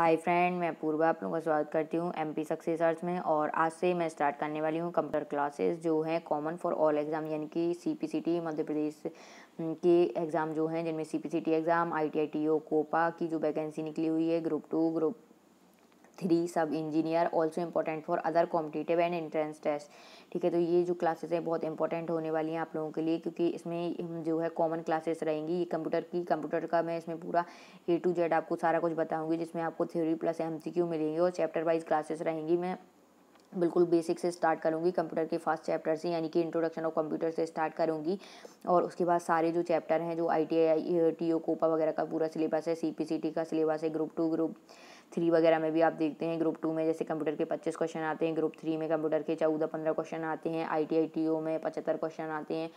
hi friend मैं पूर्वा आप लोगों का स्वागत करती हूँ एम पी सक्सेस आर्ट्स में और आज से मैं स्टार्ट करने वाली हूँ कंप्यूटर क्लासेस जो हैं कॉमन फॉर ऑल एग्ज़ाम यानी कि सी पी सी टी मध्य प्रदेश के एग्ज़ाम जो हैं जिनमें C P C T exam I T I T O COPA की जो वैकेंसी निकली हुई है group two group three sub engineer also important for other competitive and entrance test ठीक है तो ये जो क्लासेस है बहुत इंपॉर्टेंट होने वाली हैं आप लोगों के लिए क्योंकि इसमें जो है कॉमन क्लासेस रहेंगी ये कंप्यूटर की कंप्यूटर का मैं इसमें पूरा ए टू जेड आपको सारा कुछ बताऊँगी जिसमें आपको थ्योरी प्लस एम मिलेंगे और चैप्टर वाइज क्लासेस रहेंगी मैं बिल्कुल बेसिक से स्टार्ट करूँगी कंप्यूटर के फर्स्ट चैप्टर से यानी कि इंट्रोडक्शन ऑफ कंप्यूटर से स्टार्ट करूँगी और उसके बाद सारे जो चैप्टर हैं जो I T I T O COPA वगैरह का पूरा सिलेबस है सी पी सी टी का सिलेबस है ग्रुप टू ग्रुप थ्री वगैरह में भी आप देखते हैं ग्रुप टू में जैसे कंप्यूटर के पच्चीस क्वेश्चन आते हैं ग्रुप थ्री में कंप्यूटर के चौदह पंद्रह क्वेश्चन आते हैं आई टी आई टी ओ में पचहत्तर क्वेश्चन आते हैं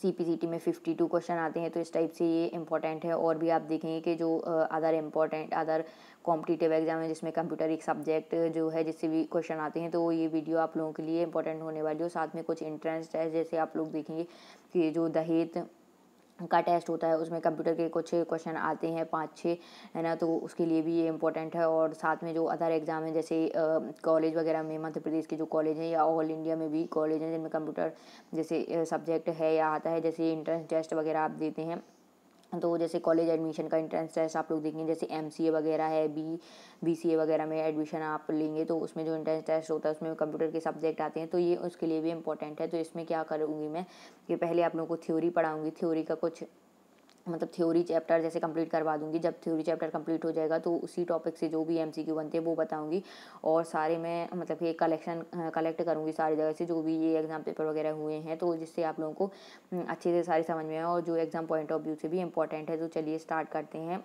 सी पी सी टी में फिफ्टी टू क्वेश्चन आते हैं तो इस टाइप से ये इंपॉर्टेंट है और भी आप देखेंगे कि जो other important other competitive exam है जिसमें कंप्यूटर एक सब्जेक्ट जो है जिससे भी क्वेश्चन आते हैं तो ये वीडियो आप लोगों के लिए इंपॉर्टेंट होने वाली हो साथ में कुछ इंट्रेंस टेस्ट जैसे आप लोग देखेंगे कि जो दहेज का टेस्ट होता है उसमें कंप्यूटर के कुछ क्वेश्चन आते हैं पाँच छः है ना तो उसके लिए भी ये इम्पोर्टेंट है और साथ में जो अदर एग्ज़ाम है जैसे कॉलेज वगैरह में मध्य प्रदेश के जो कॉलेज हैं या ऑल इंडिया में भी कॉलेज हैं जिनमें कंप्यूटर जैसे सब्जेक्ट है या आता है जैसे इंट्रेंस टेस्ट वगैरह आप देते हैं तो जैसे कॉलेज एडमिशन का एंट्रेंस टेस्ट आप लोग देखेंगे जैसे एम वगैरह है बी बी वगैरह में एडमिशन आप लेंगे तो उसमें जो एंट्रेंस टेस्ट होता है उसमें कंप्यूटर के सब्जेक्ट आते हैं तो ये उसके लिए भी इंपॉर्टेंट है तो इसमें क्या करूँगी मैं कि पहले आप लोगों को थ्योरी पढ़ाऊँगी थ्योरी का कुछ मतलब थ्योरी चैप्टर जैसे कंप्लीट करवा दूंगी जब थ्योरी चैप्टर कंप्लीट हो जाएगा तो उसी टॉपिक से जो भी एम सी क्यू बनते हैं वो बताऊंगी और सारे मैं मतलब ये कलेक्शन कलेक्ट करूंगी सारी जगह से जो भी ये एग्ज़ाम पेपर वगैरह हुए हैं तो जिससे आप लोगों को अच्छे से सारी समझ में आए और जो एग्ज़ाम पॉइंट ऑफ व्यू से भी इंपॉर्टेंट है तो चलिए स्टार्ट करते हैं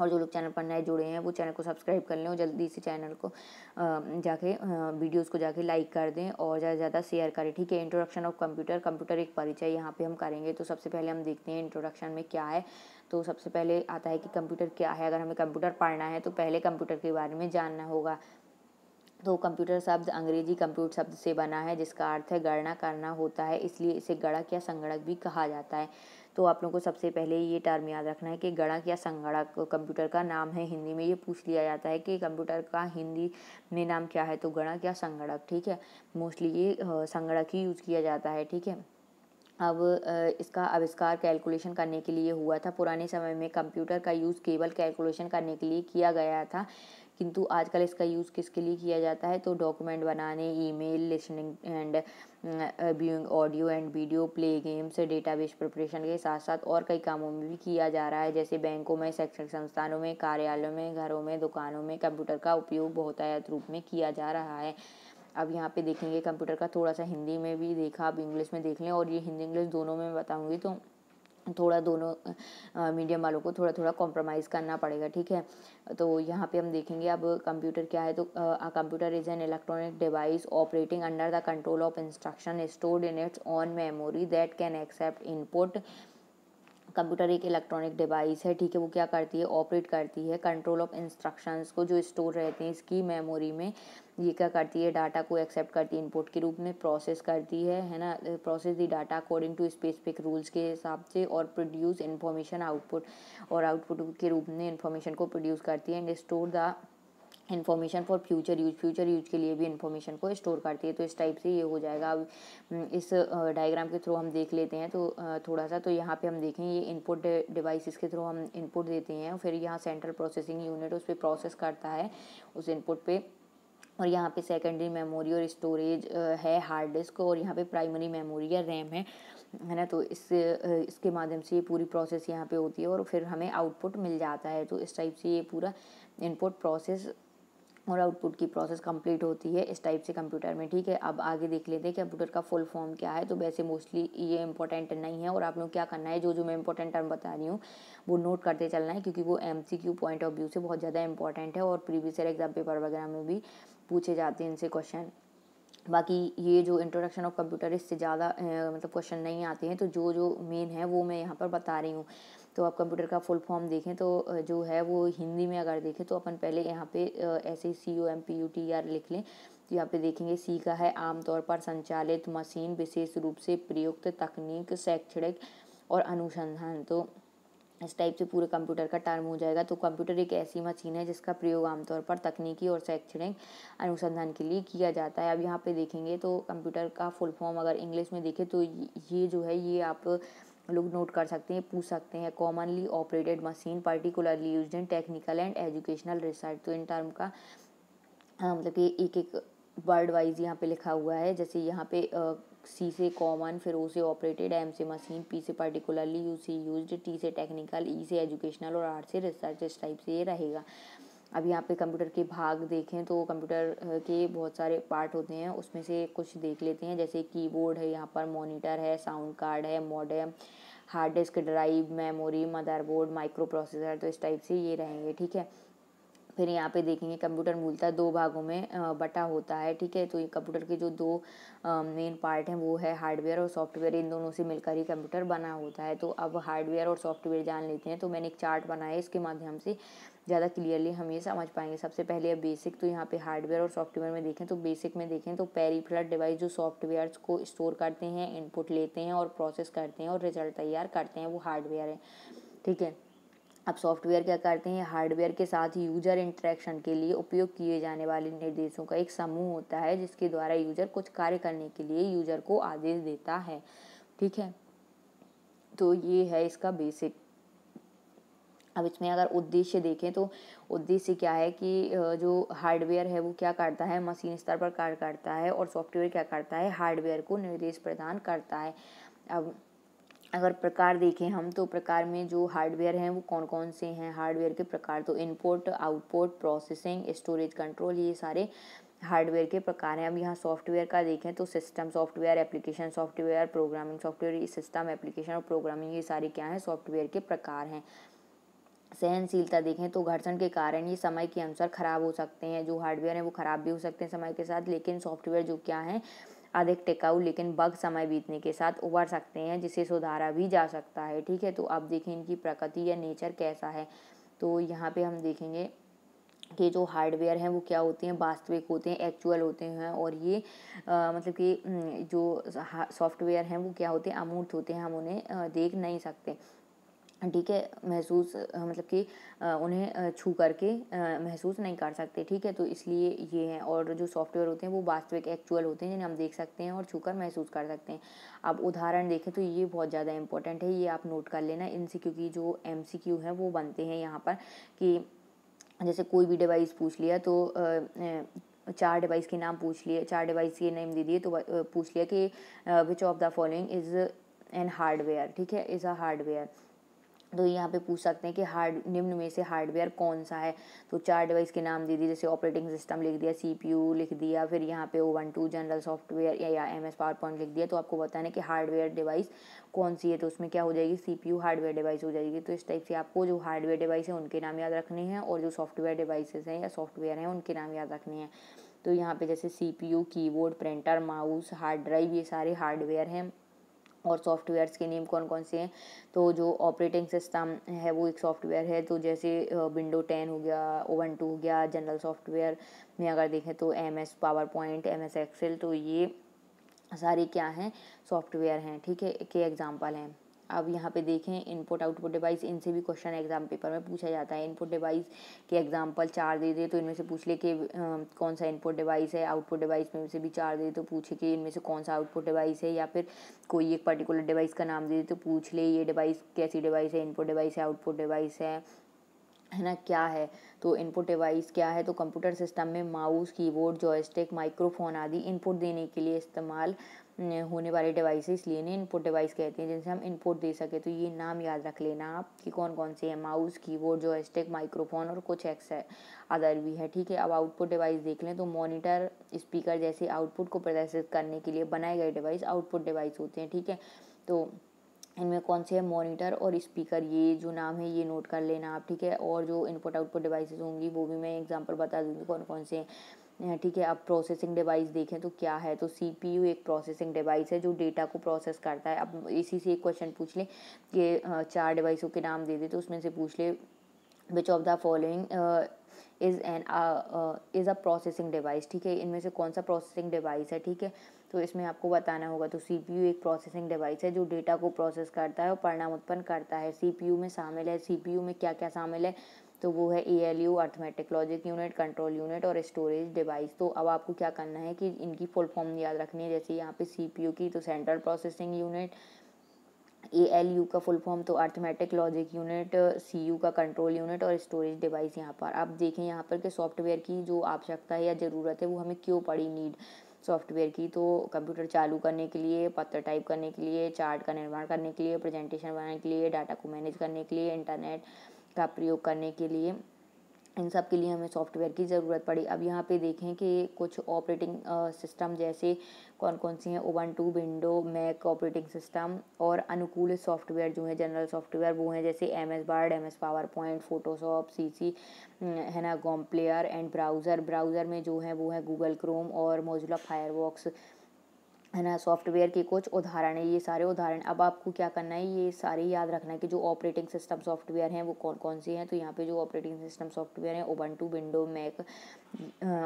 और जो लोग चैनल पर नए जुड़े हैं वो चैनल को सब्सक्राइब कर लें और जल्दी से चैनल को जाके वीडियोस को जाके लाइक कर दें और ज़्यादा से ज़्यादा शेयर करें ठीक है इंट्रोडक्शन ऑफ कंप्यूटर कंप्यूटर एक परिचय यहाँ पे हम करेंगे तो सबसे पहले हम देखते हैं इंट्रोडक्शन में क्या है तो सबसे पहले आता है कि कंप्यूटर क्या है अगर हमें कंप्यूटर पढ़ना है तो पहले कंप्यूटर के बारे में जानना होगा तो कंप्यूटर शब्द अंग्रेजी कंप्यूटर शब्द से बना है जिसका अर्थ है गणना करना होता है इसलिए इसे गणक या संगणक भी कहा जाता है तो आप लोगों को सबसे पहले ये टर्म याद रखना है कि गणक या संगणक कंप्यूटर का नाम है हिंदी में ये पूछ लिया जाता है कि कंप्यूटर का हिंदी में नाम क्या है तो गणक या संगणक ठीक है मोस्टली ये संगणक ही यूज़ किया जाता है ठीक है अब इसका आविष्कार कैलकुलेशन करने के लिए हुआ था पुराने समय में कंप्यूटर का यूज़ केवल कैलकुलेशन करने के लिए किया गया था किंतु आजकल इसका यूज़ किसके लिए किया जाता है तो डॉक्यूमेंट बनाने email listening and viewing audio and video play games database preparation के साथ साथ और कई कामों में भी किया जा रहा है जैसे बैंकों में शैक्षणिक संस्थानों में कार्यालयों में घरों में दुकानों में कंप्यूटर का उपयोग बहुतायत रूप में किया जा रहा है अब यहाँ पे देखेंगे कंप्यूटर का थोड़ा सा हिंदी में भी देखा अब इंग्लिश में देख लें और ये हिंदी इंग्लिश दोनों में बताऊँगी तो थोड़ा दोनों मीडियम वालों को थोड़ा थोड़ा कॉम्प्रोमाइज़ करना पड़ेगा ठीक है तो यहाँ पे हम देखेंगे अब कंप्यूटर क्या है तो computer is an electronic device operating under the control of instruction stored in its on memory that can accept input computer एक इलेक्ट्रॉनिक डिवाइस है ठीक है वो क्या करती है ऑपरेट करती है कंट्रोल ऑफ इंस्ट्रक्शंस को जो स्टोर रहते हैं इसकी मेमोरी में ये क्या करती है डाटा को एक्सेप्ट करती है इनपुट के रूप में प्रोसेस करती है है ना process the data according to specific rules के हिसाब से और प्रोड्यूस इन्फॉर्मेशन आउटपुट और आउटपुट के रूप में इन्फॉर्मेशन को प्रोड्यूस करती है and store the information for future use future use के लिए भी इन्फॉर्मेशन को स्टोर करती है तो इस टाइप से ये हो जाएगा अब हम्म, इस डायग्राम के थ्रू हम देख लेते हैं तो थोड़ा सा तो यहाँ पे हम देखें ये इनपुट डिवाइसेस के थ्रू हम इनपुट देते हैं फिर यहाँ सेंट्रल प्रोसेसिंग यूनिट उस पर प्रोसेस करता है उस इनपुट पर और यहाँ पर सेकेंडरी मेमोरी और स्टोरेज है हार्ड डिस्क और यहाँ पर प्राइमरी मेमोरी या रैम है है ना तो इस इसके माध्यम से ये पूरी प्रोसेस यहाँ पे होती है और फिर हमें आउटपुट मिल जाता है तो इस टाइप से ये पूरा इनपुट प्रोसेस और आउटपुट की प्रोसेस कंप्लीट होती है इस टाइप से कंप्यूटर में ठीक है अब आगे देख लेते हैं कंप्यूटर का फुल फॉर्म क्या है तो वैसे मोस्टली ये इंपॉर्टेंट नहीं है और आप लोग क्या करना है जो जो मैं इंपॉर्टेंट टर्म बता रही हूँ वो नोट करते चलना है क्योंकि वो एम पॉइंट ऑफ व्यू से बहुत ज़्यादा इंपॉर्टेंट है और प्रीवियस ईयर एग्जाम पेपर वगैरह में भी पूछे जाते हैं इनसे क्वेश्चन बाकी ये जो इंट्रोडक्शन ऑफ कंप्यूटर इससे ज़्यादा मतलब क्वेश्चन नहीं आते हैं तो जो जो मेन है वो मैं यहाँ पर बता रही हूँ तो आप कंप्यूटर का फुल फॉर्म देखें तो जो है वो हिंदी में अगर देखें तो अपन पहले यहाँ पे ऐसे C O M P U T R लिख लें तो यहाँ पे देखेंगे सी का है आमतौर पर संचालित मशीन विशेष रूप से प्रयुक्त तकनीक शैक्षणिक और अनुसंधान तो इस टाइप से पूरे कंप्यूटर का टर्म हो जाएगा तो कंप्यूटर एक ऐसी मशीन है जिसका प्रयोग आमतौर पर तकनीकी और शैक्षणिक अनुसंधान के लिए किया जाता है अब यहाँ पे देखेंगे तो कंप्यूटर का फुल फॉर्म अगर इंग्लिश में देखें तो ये जो है ये आप लोग नोट कर सकते हैं पूछ सकते हैं commonly operated machine particularly use in technical and educational research तो इन टर्म का हाँ, मतलब कि एक एक वर्ड वाइज यहाँ पे लिखा हुआ है जैसे यहाँ पे सी से कॉमन फिर ओ से ऑपरेटेड एम से मशीन पी से पर्टिकुलरली यू से यूज टी e से टेक्निकल ई से एजुकेशनल और आर से रिसर्च इस टाइप से ये रहेगा अब यहाँ पे कंप्यूटर के भाग देखें तो कंप्यूटर के बहुत सारे पार्ट होते हैं उसमें से कुछ देख लेते हैं जैसे कीबोर्ड है यहाँ पर मॉनिटर है साउंड कार्ड है modem hard disk drive memory motherboard microprocessor तो इस टाइप से ये रहेंगे ठीक है फिर यहाँ पे देखेंगे कंप्यूटर मूलतः दो भागों में बटा होता है ठीक है तो ये कंप्यूटर के जो दो मेन पार्ट हैं वो है हार्डवेयर और सॉफ्टवेयर इन दोनों से मिलकर ही कंप्यूटर बना होता है तो अब हार्डवेयर और सॉफ्टवेयर जान लेते हैं तो मैंने एक चार्ट बनाया इसके माध्यम से ज़्यादा क्लियरली हम ये समझ पाएंगे सबसे पहले अब बेसिक तो यहाँ पे हार्डवेयर और सॉफ्टवेयर में देखें तो बेसिक में देखें तो पेरीफ्रल डिवाइस जो सॉफ्टवेयर्स को स्टोर करते हैं इनपुट लेते हैं और प्रोसेस करते हैं और रिजल्ट तैयार करते हैं वो हार्डवेयर है ठीक है अब सॉफ्टवेयर क्या करते हैं हार्डवेयर के साथ यूजर इंटरेक्शन के लिए उपयोग किए जाने वाले निर्देशों का एक समूह होता है जिसके द्वारा यूजर कुछ कार्य करने के लिए यूजर को आदेश देता है ठीक है तो ये है इसका बेसिक अब इसमें अगर उद्देश्य देखें तो उद्देश्य क्या है कि जो हार्डवेयर है वो क्या करता है मशीन स्तर पर कार्य करता है और सॉफ्टवेयर क्या करता है हार्डवेयर को निर्देश प्रदान करता है अब अगर प्रकार देखें हम तो प्रकार में जो हार्डवेयर हैं वो कौन कौन से हैं हार्डवेयर के प्रकार तो input output processing storage control ये सारे हार्डवेयर के प्रकार हैं अब यहाँ सॉफ्टवेयर का देखें तो system software application software programming software system application और प्रोग्रामिंग ये सारे क्या हैं सॉफ्टवेयर के प्रकार हैं सहनशीलता देखें तो घर्षण के कारण ये समय के अनुसार ख़राब हो सकते हैं जो हार्डवेयर हैं वो ख़राब भी हो सकते हैं समय के साथ लेकिन सॉफ्टवेयर जो क्या हैं अधिक टिकाऊ लेकिन बग समय बीतने के साथ उभर सकते हैं जिसे सुधारा भी जा सकता है ठीक है तो आप देखें इनकी प्रकृति या नेचर कैसा है तो यहाँ पे हम देखेंगे कि जो हार्डवेयर हैं वो क्या होते हैं वास्तविक होते हैं एक्चुअल होते हैं और ये आ, मतलब कि जो सॉफ्टवेयर हैं वो क्या होते हैं अमूर्त होते हैं हम उन्हें देख नहीं सकते ठीक है महसूस मतलब कि उन्हें छू करके महसूस नहीं कर सकते ठीक है तो इसलिए ये है और जो सॉफ्टवेयर होते हैं वो वास्तविक एक्चुअल होते हैं जिन्हें हम देख सकते हैं और छू कर महसूस कर सकते हैं अब उदाहरण देखें तो ये बहुत ज़्यादा इंपॉर्टेंट है ये आप नोट कर लेना इनसे क्योंकि जो एम है वो बनते हैं यहाँ पर कि जैसे कोई भी डिवाइस पूछ लिया तो आ, आ, चार डिवाइस के नाम पूछ लिए चार डिवाइस के नेम दे दिए तो पूछ लिया कि which of the following is an hardware ठीक है इज़ अ हार्डवेयर तो यहाँ पे पूछ सकते हैं कि हार्ड निम्न में से हार्डवेयर कौन सा है तो चार डिवाइस के नाम दे दिए जैसे ऑपरेटिंग सिस्टम लिख दिया सीपीयू लिख दिया फिर यहाँ पे वन टू जनरल सॉफ्टवेयर या, या एम एस पावर पॉइंट लिख दिया तो आपको बताना है कि हार्डवेयर डिवाइस कौन सी है तो उसमें क्या हो जाएगी सीपीयू हार्डवेयर डिवाइस हो जाएगी तो इस टाइप से आपको जो हार्डवेयर डिवाइस है उनके नाम याद रखने हैं और जो सॉफ्टवेयर डिवाइसेज हैं या सॉफ्टवेयर हैं उनके नाम याद रखने हैं तो यहाँ पे जैसे C P U keyboard printer mouse hard drive ये सारे हार्डवेयर हैं और सॉफ्टवेयर्स के नेम कौन कौन से हैं तो जो ऑपरेटिंग सिस्टम है वो एक सॉफ्टवेयर है तो जैसे विंडो टेन हो गया ओवन टू हो गया जनरल सॉफ्टवेयर में अगर देखें तो M S PowerPoint M S excel तो ये सारे क्या हैं सॉफ्टवेयर हैं ठीक है के एग्ज़ाम्पल हैं अब यहाँ पे देखें इनपुट आउटपुट डिवाइस इनसे भी क्वेश्चन एग्जाम पेपर में पूछा जाता है इनपुट डिवाइस के एग्जाम्पल चार दे दे तो इनमें से पूछ ले कि कौन सा इनपुट डिवाइस है आउटपुट डिवाइस में से भी चार दे तो पूछे कि इनमें से कौन सा आउटपुट डिवाइस है या फिर कोई एक पर्टिकुलर डिवाइस का नाम दे दे तो पूछ ले ये डिवाइस कैसी डिवाइस है इनपुट डिवाइस है आउटपुट डिवाइस है है ना क्या है तो इनपुट डिवाइस क्या है तो कंप्यूटर सिस्टम में माउस कीबोर्ड जॉयस्टिक माइक्रोफोन आदि इनपुट देने के लिए इस्तेमाल होने वाले इसलिए इन्हें इनपुट डिवाइस कहते हैं जिनसे हम इनपुट दे सके तो ये नाम याद रख लेना आप कि कौन कौन से हैं माउस कीबोर्ड एस्टेक माइक्रोफोन और कुछ एक्स है अदर भी है ठीक है अब आउटपुट डिवाइस देख लें तो मॉनिटर स्पीकर जैसे आउटपुट को प्रदर्शित करने के लिए बनाए गए डिवाइस आउटपुट डिवाइस होते हैं ठीक है तो इनमें कौन से है मॉनिटर और स्पीकर ये जो नाम है ये नोट कर लेना आप ठीक है और जो इनपुट आउटपुट डिवाइसेस होंगी वो भी मैं एग्जांपल बता दूँगी कौन कौन से हैं ठीक है अब प्रोसेसिंग डिवाइस देखें तो क्या है तो सी एक प्रोसेसिंग डिवाइस है जो डेटा को प्रोसेस करता है अब इसी से एक क्वेश्चन पूछ लें कि चार डिवाइसों के नाम दे दे तो उसमें से पूछ ले which of the following is an is a processing device ठीक है इनमें से कौन सा प्रोसेसिंग डिवाइस है ठीक है तो इसमें आपको बताना होगा तो सी एक प्रोसेसिंग डिवाइस है जो डेटा को प्रोसेस करता है और परिणाम उत्पन्न करता है सी में शामिल है सी में क्या क्या शामिल है तो वो है A L U arithmetic logic unit control unit और स्टोरेज डिवाइस तो अब आपको क्या करना है कि इनकी फुल फॉर्म याद रखनी है जैसे यहाँ पे सी पी यू की तो central processing unit A L U का फुल फॉर्म तो arithmetic logic unit C U का कंट्रोल यूनिट और स्टोरेज डिवाइस यहाँ पर आप देखें यहाँ पर कि सॉफ्टवेयर की जो आवश्यकता है या ज़रूरत है वो हमें क्यों पड़ी नीड सॉफ्टवेयर की तो कंप्यूटर चालू करने के लिए पत्र टाइप करने के लिए चार्ट का निर्माण करने के लिए प्रेजेंटेशन बनाने के लिए डाटा को मैनेज करने के लिए इंटरनेट का प्रयोग करने के लिए इन सब के लिए हमें सॉफ्टवेयर की ज़रूरत पड़ी अब यहाँ पे देखें कि कुछ ऑपरेटिंग सिस्टम जैसे कौन कौन सी हैं Ubuntu window mac operating system और अनुकूल सॉफ्टवेयर जो है जनरल सॉफ्टवेयर वो हैं जैसे M S word M S PowerPoint Photoshop C C है ना GOM player and browser browser में जो है वो है गूगल क्रोम और मोजिला फायरबॉक्स है ना सॉफ्टवेयर के कुछ उदाहरण है ये सारे उदाहरण अब आपको क्या करना है ये सारे याद रखना है कि जो ऑपरेटिंग सिस्टम सॉफ्टवेयर हैं वो कौन कौन से हैं तो यहाँ पे जो ऑपरेटिंग सिस्टम सॉफ्टवेयर हैं Ubuntu window mac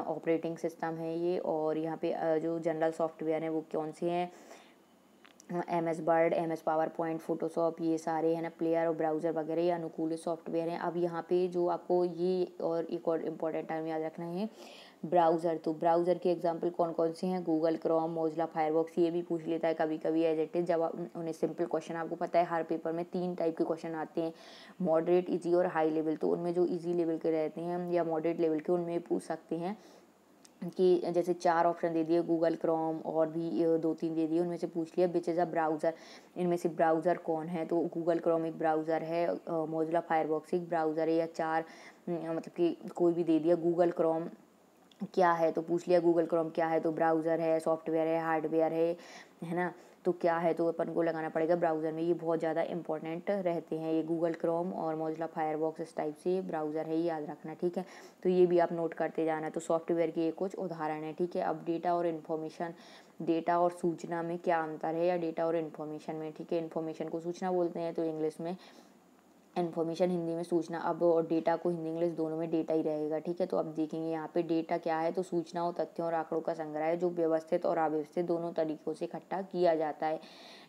operating system है ये और यहाँ पे जो जनरल सॉफ्टवेयर हैं वो कौन से हैं M S word M S PowerPoint Photoshop ये सारे है ना प्लेयर और ब्राउज़र वगैरह ये अनुकूलित सॉफ्टवेयर हैं अब यहाँ पे जो आपको ये और एक और इम्पोर्टेंट टर्म याद रखना है ब्राउज़र तो ब्राउज़र के एग्जाम्पल कौन कौन से हैं गूगल क्रोम मोजला फायरबॉक्स ये भी पूछ लेता है कभी कभी एज इट इज़ जब उन्हें सिंपल क्वेश्चन आपको पता है हर पेपर में तीन टाइप के क्वेश्चन आते हैं मॉडरेट ईजी और हाई लेवल तो उनमें जो ईजी लेवल के रहते हैं या मॉडरेट लेवल के उनमें पूछ सकते हैं कि जैसे चार ऑप्शन दे दिए गूगल क्रोम और भी दो तीन दे दिए उनमें से पूछ लिया बिच इज़ अ ब्राउज़र इनमें से ब्राउज़र कौन है तो गूगल क्रोम एक ब्राउज़र है मोजला फायरबॉक्स एक ब्राउज़र है या चार मतलब कि कोई भी दे दिया गूगल क्रोम क्या है तो पूछ लिया गूगल क्रोम क्या है तो ब्राउज़र है सॉफ्टवेयर है हार्डवेयर है है ना तो क्या है तो अपन को लगाना पड़ेगा ब्राउज़र में ये बहुत ज़्यादा इंपॉर्टेंट रहते हैं ये गूगल क्रोम और मोजला फायरबॉक्स इस टाइप से ब्राउज़र है ये याद रखना ठीक है तो ये भी आप नोट करते जाना तो सॉफ्टवेयर के ये कुछ उदाहरण है ठीक है अब डेटा और इन्फॉर्मेशन डेटा और सूचना में क्या अंतर है या डेटा और इन्फॉर्मेशन में ठीक है इन्फॉर्मेशन को सूचना बोलते हैं तो इंग्लिश में इन्फॉर्मेशन हिंदी में सूचना अब और डेटा को हिंदी इंग्लिश दोनों में डेटा ही रहेगा ठीक है तो अब देखेंगे यहाँ पे डेटा क्या है तो सूचनाओं तथ्यों और आंकड़ों का संग्रह है जो व्यवस्थित और अव्यवस्थित दोनों तरीक़ों से इकट्ठा किया जाता है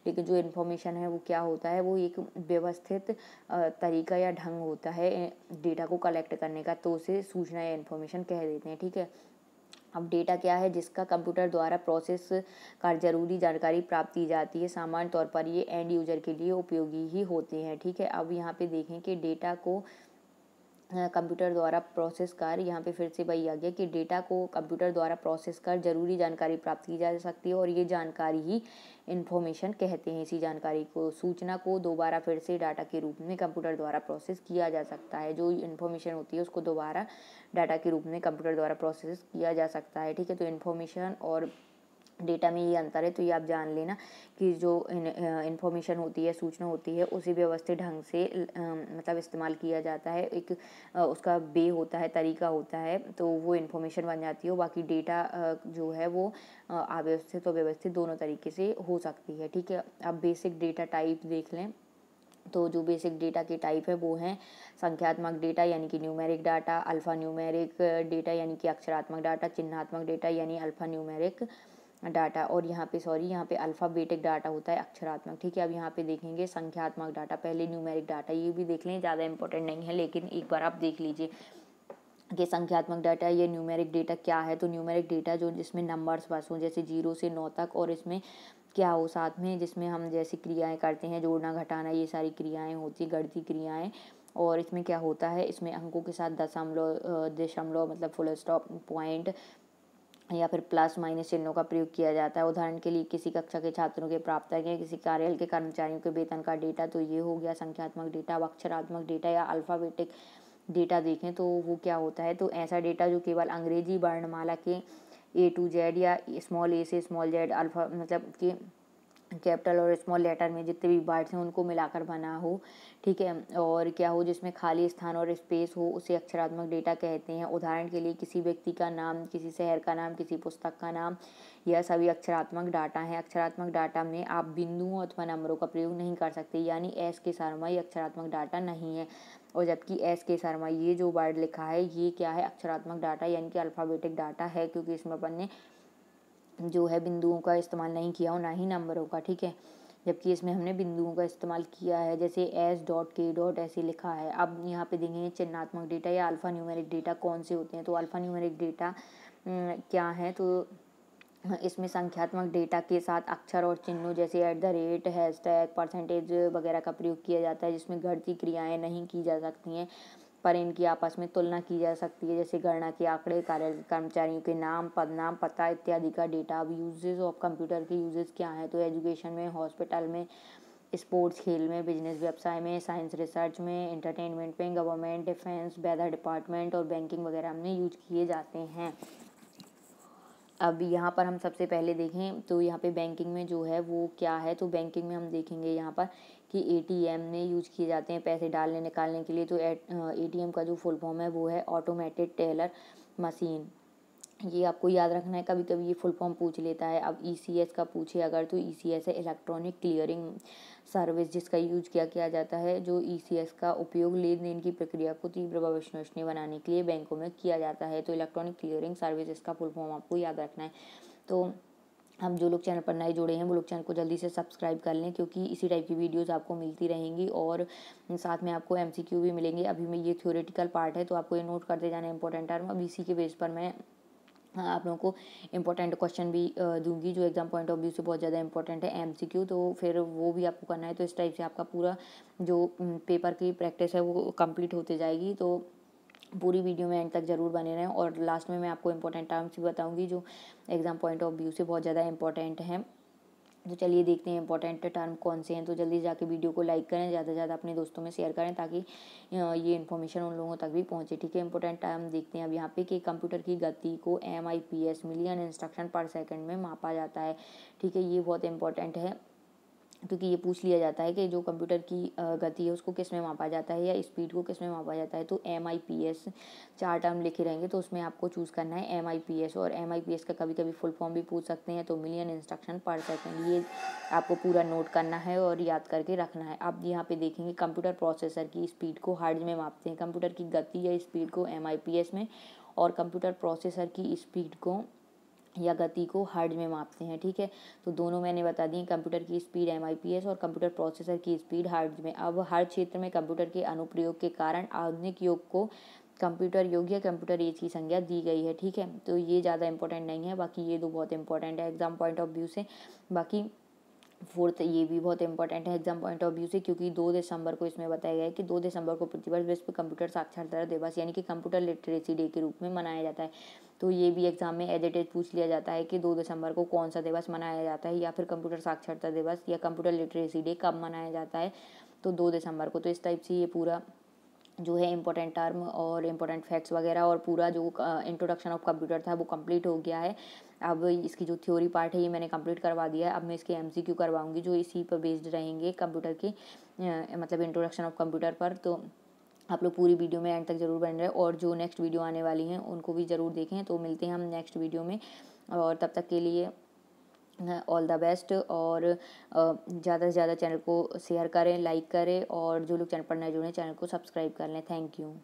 लेकिन जो इन्फॉर्मेशन है वो क्या होता है वो एक व्यवस्थित तरीका या ढंग होता है डेटा को कलेक्ट करने का तो उसे सूचना या इन्फॉर्मेशन कह देते हैं ठीक है अब डेटा क्या है जिसका कंप्यूटर द्वारा प्रोसेस कर जरूरी जानकारी प्राप्त की जाती है सामान्य तौर पर ये एंड यूजर के लिए उपयोगी ही होते हैं ठीक है अब यहाँ पे देखें कि डेटा को कंप्यूटर द्वारा प्रोसेस कर यहाँ पे फिर से वही आ गया कि डेटा को कंप्यूटर द्वारा प्रोसेस कर जरूरी जानकारी प्राप्त की जा सकती है और ये जानकारी ही इन्फॉर्मेशन कहते हैं इसी जानकारी को सूचना को दोबारा फिर से डाटा के रूप में कंप्यूटर द्वारा प्रोसेस किया जा सकता है जो इन्फॉर्मेशन होती है उसको दोबारा डाटा के रूप में कंप्यूटर द्वारा प्रोसेस किया जा सकता है ठीक है तो इन्फॉर्मेशन और डेटा में ये अंतर है तो ये आप जान लेना कि जो इन्फॉर्मेशन होती है सूचना होती है उसे व्यवस्थित ढंग से मतलब इस्तेमाल किया जाता है एक उसका बे होता है तरीका होता है तो वो इन्फॉर्मेशन बन जाती है बाकी डेटा जो है वो अव्यवस्थित और व्यवस्थित दोनों तरीके से हो सकती है ठीक है आप बेसिक डेटा टाइप देख लें तो जो बेसिक डेटा के टाइप है वो हैं संख्यात्मक डेटा यानी कि numeric data alphanumeric data यानी कि अक्षरात्मक डाटा चिन्हात्मक डेटा यानी अल्फ़ा न्यूमेरिक डाटा और यहाँ पे सॉरी यहाँ पे अल्फ़ाबेटिक डाटा होता है अक्षरात्मक ठीक है अब यहाँ पे देखेंगे संख्यात्मक डाटा पहले न्यूमेरिक डाटा ये भी देख लें ज़्यादा इंपॉर्टेंट नहीं है लेकिन एक बार आप देख लीजिए कि संख्यात्मक डाटा ये न्यूमेरिक डेटा क्या है तो न्यूमेरिक डेटा जो जिसमें नंबर्स बस हों जैसे जीरो से नौ तक और इसमें क्या हो साथ में जिसमें हम जैसी क्रियाएं करते हैं जोड़ना घटाना ये सारी क्रियाएं होती गढ़ती क्रियाएं और इसमें क्या होता है इसमें अंकों के साथ दशमलव दशमलव मतलब फुल स्टॉप पॉइंट या फिर प्लस माइनस चिन्हों का प्रयोग किया जाता है उदाहरण के लिए किसी कक्षा के छात्रों के प्राप्त या किसी कार्यालय के कर्मचारियों के वेतन का डेटा तो ये हो गया संख्यात्मक डेटा अक्षरात्मक डेटा या अल्फ़ाबेटिक डेटा देखें तो वो क्या होता है तो ऐसा डेटा जो केवल अंग्रेजी वर्णमाला के ए टू जेड या स्मॉल ए से स्मॉल जेड अल्फ़ा मतलब कि कैपिटल और स्मॉल लेटर में जितने भी वर्ड्स हैं उनको मिलाकर बना हो ठीक है और क्या हो जिसमें खाली स्थान और स्पेस हो उसे अक्षरात्मक डेटा कहते हैं उदाहरण के लिए किसी व्यक्ति का नाम किसी शहर का नाम किसी पुस्तक का नाम यह सभी अक्षरात्मक डाटा हैं अक्षरात्मक डाटा में आप बिंदुओं अथवा नंबरों का प्रयोग नहीं कर सकते यानी एस के सारमा ये अक्षरात्मक डाटा नहीं है और जबकि एस के सारमा ये जो वर्ड लिखा है ये क्या है अक्षरात्मक डाटा यानी कि अल्फ़ाबेटिक डाटा है क्योंकि इसमें अपन ने जो है बिंदुओं का इस्तेमाल नहीं किया और ना ही नंबरों का ठीक है जबकि इसमें हमने बिंदुओं का इस्तेमाल किया है जैसे एस डॉट के डॉट ऐसे लिखा है अब यहाँ पे देखेंगे चिन्हात्मक डेटा या अल्फ़ा न्यूमेरिक डेटा कौन से होते हैं तो अल्फ़ा न्यूमेरिक डेटा क्या है तो इसमें संख्यात्मक डेटा के साथ अक्षर और चिन्हों जैसे at the rate tag percentage वगैरह का प्रयोग किया जाता है जिसमें की क्रियाएँ नहीं की जा सकती हैं पर इनकी आपस में तुलना की जा सकती है जैसे गणना के आंकड़े कार्य कर्मचारियों के नाम पद नाम पता इत्यादि का डेटा अब यूजेज ऑफ कंप्यूटर के यूजेज क्या हैं तो एजुकेशन में हॉस्पिटल में स्पोर्ट्स खेल में बिजनेस व्यवसाय में साइंस रिसर्च में इंटरटेनमेंट में गवर्नमेंट डिफेंस वेदर डिपार्टमेंट और बैंकिंग वगैरह में यूज किए जाते हैं अब यहाँ पर हम सबसे पहले देखें तो यहाँ पे बैंकिंग में जो है वो क्या है तो बैंकिंग में हम देखेंगे यहाँ पर कि एटीएम में यूज किए जाते हैं पैसे डालने निकालने के लिए तो एटीएम का जो फुल फॉर्म है वो है ऑटोमेटेड टेलर मशीन ये आपको याद रखना है कभी कभी ये फुल फॉर्म पूछ लेता है अब ई e का पूछे अगर तो ई e है इलेक्ट्रॉनिक क्लियरिंग सर्विस जिसका यूज किया किया जाता है जो ई e का उपयोग लेन देन की प्रक्रिया को तीव्र भविष्य बनाने के लिए बैंकों में किया जाता है तो इलेक्ट्रॉनिक क्लियरिंग सर्विस इसका फुल फॉर्म आपको याद रखना है तो हम जो लोग चैनल पर नए जुड़े हैं वो लोग चैनल को जल्दी से सब्सक्राइब कर लें क्योंकि इसी टाइप की वीडियोस आपको मिलती रहेंगी और साथ में आपको एमसीक्यू भी मिलेंगे अभी में ये थ्योरेटिकल पार्ट है तो आपको ये नोट करते जाना इंपॉर्टेंट टर्म अब इसी के बेस पर मैं हाँ, आप लोगों को इंपॉर्टेंट क्वेश्चन भी दूंगी जो एग्ज़ाम पॉइंट ऑफ व्यू से बहुत ज़्यादा इंपॉर्टेंट है एमसीक्यू तो फिर वो भी आपको करना है तो इस टाइप से आपका पूरा जो पेपर की प्रैक्टिस है वो कंप्लीट होते जाएगी तो पूरी वीडियो में एंड तक ज़रूर बने रहें और लास्ट में मैं आपको इंपॉर्टेंट टर्म्स भी बताऊंगी जो एग्ज़ाम पॉइंट ऑफ व्यू से बहुत ज़्यादा इंपॉर्टेंट हैं तो चलिए देखते हैं इंपॉर्टेंट टर्म कौन से हैं तो जल्दी जाके वीडियो को लाइक करें ज़्यादा से ज़्यादा अपने दोस्तों में शेयर करें ताकि ये इन्फॉर्मेशन उन लोगों तक भी पहुँचे ठीक है इंपॉर्टेंट टर्म देखते हैं अब यहाँ पे कि कंप्यूटर की गति को M I P S million instruction per second में मापा जाता है ठीक है ये बहुत इंपॉर्टेंट है क्योंकि ये पूछ लिया जाता है कि जो कंप्यूटर की गति है उसको किस में मापा जाता है या स्पीड को किस में मापा जाता है तो एम आई पी एस चार टर्म लिखे रहेंगे तो उसमें आपको चूज़ करना है एम आई पी एस और एम आई पी एस का कभी कभी फुल फॉर्म भी पूछ सकते हैं तो मिलियन इंस्ट्रक्शन पढ़ सकते हैं ये आपको पूरा नोट करना है और याद करके रखना है आप यहाँ पर देखेंगे कंप्यूटर प्रोसेसर की स्पीड को हार्ड में मापते हैं कंप्यूटर की गति या स्पीड को एम आई पी एस में और कंप्यूटर प्रोसेसर की स्पीड को या गति को हार्ड में मापते हैं ठीक है तो दोनों मैंने बता दी कंप्यूटर की स्पीड एम और कंप्यूटर प्रोसेसर की स्पीड हार्ड में अब हर क्षेत्र में कंप्यूटर के अनुप्रयोग के कारण आधुनिक योग को कंप्यूटर योग या कंप्यूटर एज की संज्ञा दी गई है ठीक है तो ये ज़्यादा इंपॉर्टेंट नहीं है बाकी ये दो तो बहुत इंपॉर्टेंट है एग्ज़ाम पॉइंट ऑफ व्यू से बाकी फोर्थ ये भी बहुत इंपॉर्टेंट है एग्जाम पॉइंट ऑफ व्यू से क्योंकि दो दिसंबर को इसमें बताया गया है कि दो दिसंबर को प्रतिवर्ष विश्व कंप्यूटर साक्षरता दिवस यानी कि कंप्यूटर लिटरेसी डे के रूप में मनाया जाता है तो ये भी एग्ज़ाम में एडिटेड पूछ लिया जाता है कि दो दिसंबर को कौन सा दिवस मनाया जाता है या फिर कंप्यूटर साक्षरता दिवस या कंप्यूटर लिटरेसी डे कब मनाया जाता है तो दो दिसंबर को तो इस टाइप से ये पूरा जो है इम्पोर्टेंट टर्म और इम्पोर्टेंट फैक्ट्स वगैरह और पूरा जो इंट्रोडक्शन ऑफ कंप्यूटर था वो कंप्लीट हो गया है अब इसकी जो थ्योरी पार्ट है ये मैंने कंप्लीट करवा दिया है अब मैं इसके एमसीक्यू करवाऊंगी जो इसी पर बेस्ड रहेंगे कंप्यूटर के मतलब इंट्रोडक्शन ऑफ कंप्यूटर पर तो आप लोग पूरी वीडियो में एंड तक ज़रूर बन रहे और जो नेक्स्ट वीडियो आने वाली हैं उनको भी ज़रूर देखें तो मिलते हैं हम नेक्स्ट वीडियो में और तब तक के लिए ऑल द बेस्ट और ज़्यादा से ज़्यादा चैनल को शेयर करें लाइक करें और जो लोग चैनल पर नए जुड़े चैनल को सब्सक्राइब कर लें थैंक यू